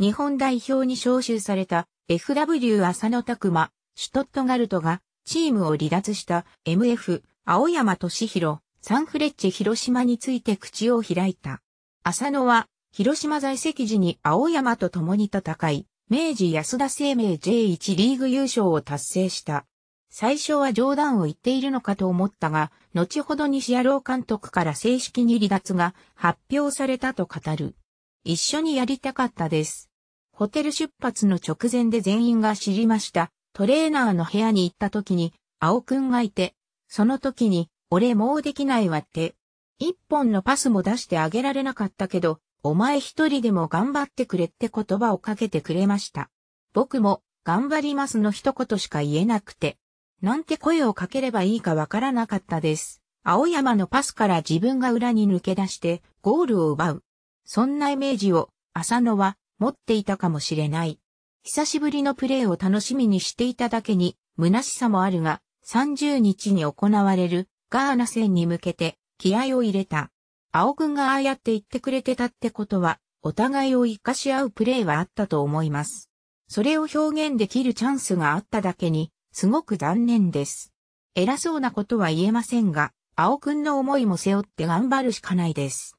日本代表に招集された FW 浅野拓馬、シュトットガルトがチームを離脱した MF 青山敏弘、サンフレッチェ広島について口を開いた。浅野は広島在籍時に青山と共に戦い、明治安田生命 J1 リーグ優勝を達成した。最初は冗談を言っているのかと思ったが、後ほど西野郎監督から正式に離脱が発表されたと語る。一緒にやりたかったです。ホテル出発の直前で全員が知りました。トレーナーの部屋に行った時に、青くんがいて、その時に、俺もうできないわって。一本のパスも出してあげられなかったけど、お前一人でも頑張ってくれって言葉をかけてくれました。僕も、頑張りますの一言しか言えなくて。なんて声をかければいいかわからなかったです。青山のパスから自分が裏に抜け出して、ゴールを奪う。そんなイメージを、浅野は、持っていたかもしれない。久しぶりのプレーを楽しみにしていただけに、虚しさもあるが、30日に行われるガーナ戦に向けて気合を入れた。青くんがああやって言ってくれてたってことは、お互いを生かし合うプレーはあったと思います。それを表現できるチャンスがあっただけに、すごく残念です。偉そうなことは言えませんが、青くんの思いも背負って頑張るしかないです。